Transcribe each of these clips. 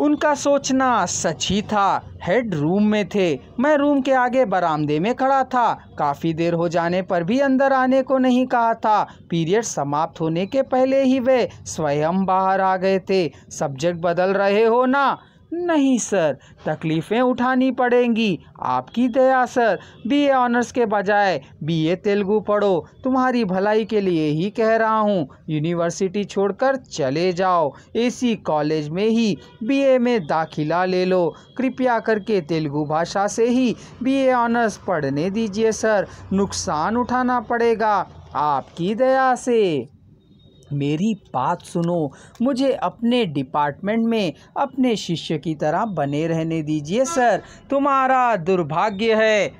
उनका सोचना सच ही था हेड रूम में थे मैं रूम के आगे बरामदे में खड़ा था काफ़ी देर हो जाने पर भी अंदर आने को नहीं कहा था पीरियड समाप्त होने के पहले ही वे स्वयं बाहर आ गए थे सब्जेक्ट बदल रहे हो ना नहीं सर तकलीफ़ें उठानी पड़ेंगी आपकी दया सर बीए ऑनर्स के बजाय बीए तेलुगु पढ़ो तुम्हारी भलाई के लिए ही कह रहा हूँ यूनिवर्सिटी छोड़कर चले जाओ इसी कॉलेज में ही बीए में दाखिला ले लो कृपया करके तेलुगु भाषा से ही बीए ऑनर्स पढ़ने दीजिए सर नुकसान उठाना पड़ेगा आपकी दया से मेरी बात सुनो मुझे अपने डिपार्टमेंट में अपने शिष्य की तरह बने रहने दीजिए सर तुम्हारा दुर्भाग्य है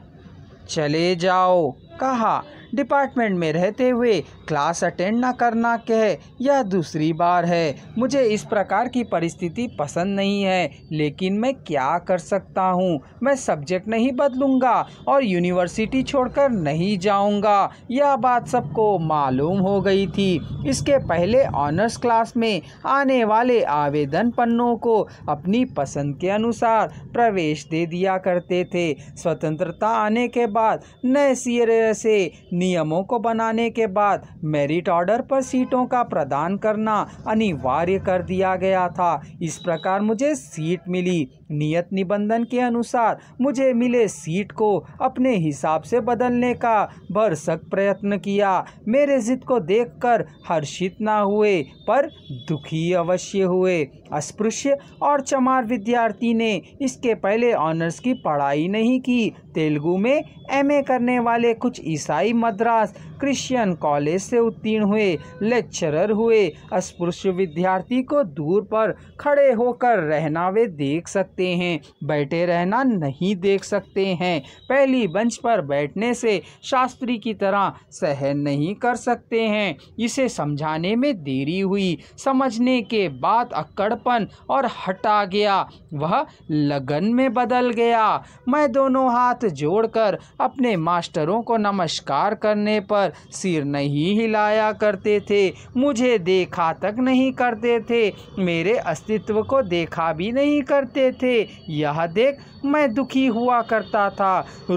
चले जाओ कहा डिपार्टमेंट में रहते हुए क्लास अटेंड ना करना कह यह दूसरी बार है मुझे इस प्रकार की परिस्थिति पसंद नहीं है लेकिन मैं क्या कर सकता हूँ मैं सब्जेक्ट नहीं बदलूँगा और यूनिवर्सिटी छोड़कर नहीं जाऊँगा यह बात सबको मालूम हो गई थी इसके पहले ऑनर्स क्लास में आने वाले आवेदन पन्नों को अपनी पसंद के अनुसार प्रवेश दे दिया करते थे स्वतंत्रता आने के बाद नए सिरे से नियमों को बनाने के बाद मेरिट ऑर्डर पर सीटों का प्रदान करना अनिवार्य कर दिया गया था इस प्रकार मुझे सीट मिली नियत निबंधन के अनुसार मुझे मिले सीट को अपने हिसाब से बदलने का भरसक प्रयत्न किया मेरे जिद को देखकर हर्षित ना हुए पर दुखी अवश्य हुए अस्पृश्य और चमार विद्यार्थी ने इसके पहले ऑनर्स की पढ़ाई नहीं की तेलुगु में एमए करने वाले कुछ ईसाई मद्रास क्रिश्चियन कॉलेज से उत्तीर्ण हुए लेक्चरर हुए अस्पृश्य विद्यार्थी को दूर पर खड़े होकर रहना वे देख सकते सकते हैं बैठे रहना नहीं देख सकते हैं पहली बंच पर बैठने से शास्त्री की तरह सहन नहीं कर सकते हैं इसे समझाने में देरी हुई समझने के बाद अक्कड़पन और हटा गया वह लगन में बदल गया मैं दोनों हाथ जोड़कर अपने मास्टरों को नमस्कार करने पर सिर नहीं हिलाया करते थे मुझे देखा तक नहीं करते थे मेरे अस्तित्व को देखा भी नहीं करते थे से यह देख मैं दुखी हुआ करता था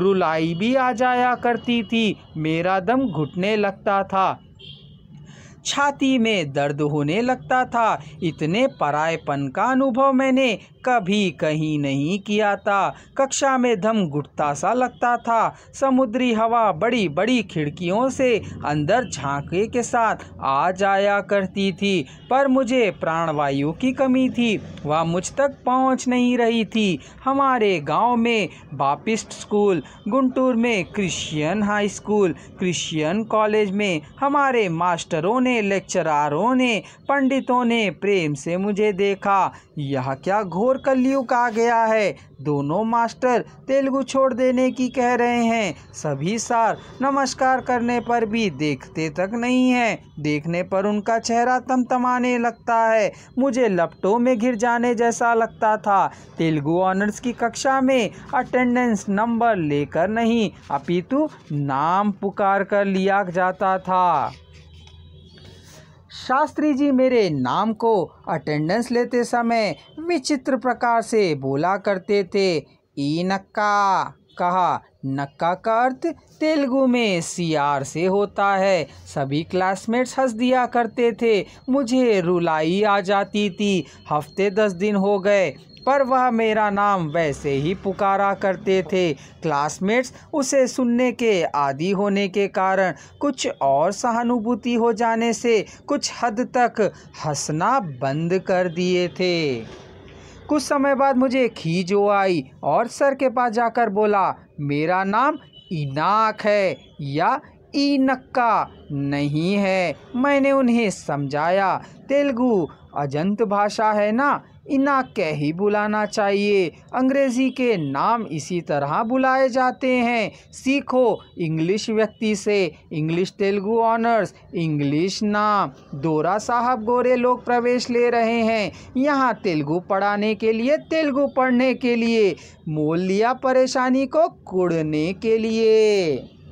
रुलाई भी आ जाया करती थी मेरा दम घुटने लगता था छाती में दर्द होने लगता था इतने परायपन का अनुभव मैंने कभी कहीं नहीं किया था कक्षा में दम घुटता सा लगता था समुद्री हवा बड़ी बड़ी खिड़कियों से अंदर झांके के साथ आ जाया करती थी पर मुझे प्राणवायु की कमी थी वह मुझ तक पहुंच नहीं रही थी हमारे गांव में बापिस्ट स्कूल गुंटूर में Christian high school Christian college में हमारे मास्टरों ने लेक्चरारों ने पंडितों ने प्रेम से मुझे देखा यह क्या घोर और कलयुग आ गया है दोनों मास्टर तेलुगु छोड़ देने की कह रहे हैं सभी सार नमस्कार करने पर भी देखते तक नहीं है देखने पर उनका चेहरा तमतमाने लगता है मुझे लपटों में घिर जाने जैसा लगता था तेलुगु ऑनर्स की कक्षा में अटेंडेंस नंबर लेकर नहीं अपितु नाम पुकार कर लिया जाता था शास्त्री जी मेरे नाम को अटेंडेंस लेते समय विचित्र प्रकार से बोला करते थे ई नक्का कहा नक्का का अर्थ तेलुगु में सियार से होता है सभी क्लासमेट्स हंस दिया करते थे मुझे रुलाई आ जाती थी हफ्ते दस दिन हो गए पर वह मेरा नाम वैसे ही पुकारा करते थे क्लासमेट्स उसे सुनने के आदि होने के कारण कुछ और सहानुभूति हो जाने से कुछ हद तक हंसना बंद कर दिए थे कुछ समय बाद मुझे खींच वो आई और सर के पास जाकर बोला मेरा नाम इनाक है या नक्का नहीं है मैंने उन्हें समझाया तेलुगु अजंत भाषा है ना इना कह ही बुलाना चाहिए अंग्रेज़ी के नाम इसी तरह बुलाए जाते हैं सीखो इंग्लिश व्यक्ति से इंग्लिश तेलुगु ऑनर्स इंग्लिश नाम दोरा साहब गोरे लोग प्रवेश ले रहे हैं यहाँ तेलुगु पढ़ाने के लिए तेलुगु पढ़ने के लिए मोल लिया परेशानी को कुड़ने के लिए